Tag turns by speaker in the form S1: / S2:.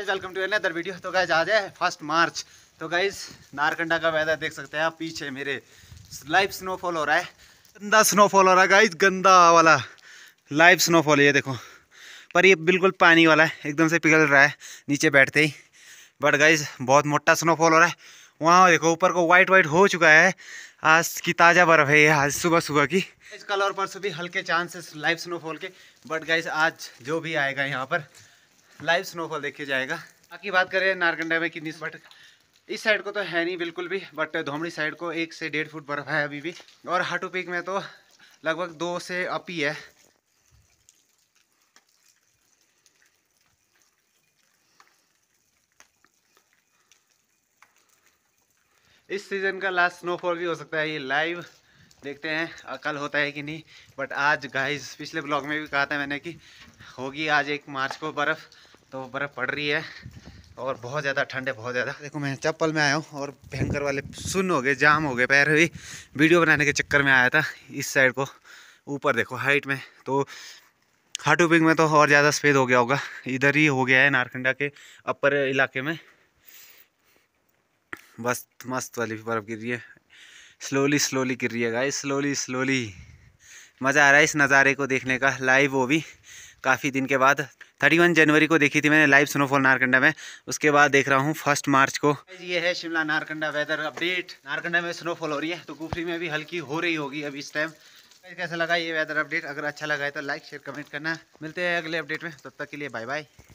S1: guys welcome to another video तो guys आज है फर्स्ट मार्च तो गाइज नारकंडा का वेदर देख सकते हैं आप पीछे मेरे लाइव स्नोफॉल हो रहा है गंदा स्नोफॉल हो रहा है गाइज गंदा वाला लाइव स्नोफॉल ये देखो पर ये बिल्कुल पानी वाला है एकदम से पिघल रहा है नीचे बैठते ही बट गाइज बहुत मोटा स्नोफॉल हो रहा है वहाँ देखो ऊपर को वाइट वाइट हो चुका है आज की ताज़ा बर्फ़ है आज सुबह सुबह की कल और परसों भी हल्के चांसेस लाइव स्नोफॉल के बट गाइज आज जो भी आएगा यहाँ पर लाइव स्नोफॉल देखे जाएगा बाकी बात करें नारकंडा में कितनी बट इस साइड को तो है नहीं बिल्कुल भी बट धोमड़ी साइड को एक से डेढ़ फुट बर्फ है अभी भी और हाटू पीक में तो लगभग दो से अप ही है इस सीज़न का लास्ट स्नोफॉल भी हो सकता है ये लाइव देखते हैं कल होता है कि नहीं बट आज गाइस पिछले ब्लॉग में भी कहा था मैंने कि होगी आज एक मार्च को बर्फ़ तो बर्फ़ पड़ रही है और बहुत ज़्यादा ठंड है बहुत ज़्यादा देखो मैं चप्पल में आया हूँ और भयंकर वाले सुन हो गए जाम हो गए पैर भी वीडियो बनाने के चक्कर में आया था इस साइड को ऊपर देखो हाइट में तो हाट पिंग में तो और ज़्यादा स्पेद हो गया होगा इधर ही हो गया है नारखंडा के अपर इलाके में बस मस्त वाली बर्फ़ गिर रही है स्लोली स्लोली गिर रही है गाई स्लोली स्लोली मज़ा आ रहा है इस नज़ारे को देखने का लाइव वो भी काफ़ी दिन के बाद 31 जनवरी को देखी थी मैंने लाइव स्नोफॉल नारकंडा में उसके बाद देख रहा हूँ फर्स्ट मार्च को ये है शिमला नारकंडा वेदर अपडेट नारकंडा में स्नोफॉल हो रही है तो कुफरी में भी हल्की हो रही होगी अभी इस टाइम कैसा लगा ये वेदर अपडेट अगर अच्छा लगा है तो लाइक शेयर कमेंट करना मिलते हैं अगले अपडेट में तब तक के लिए बाय बाय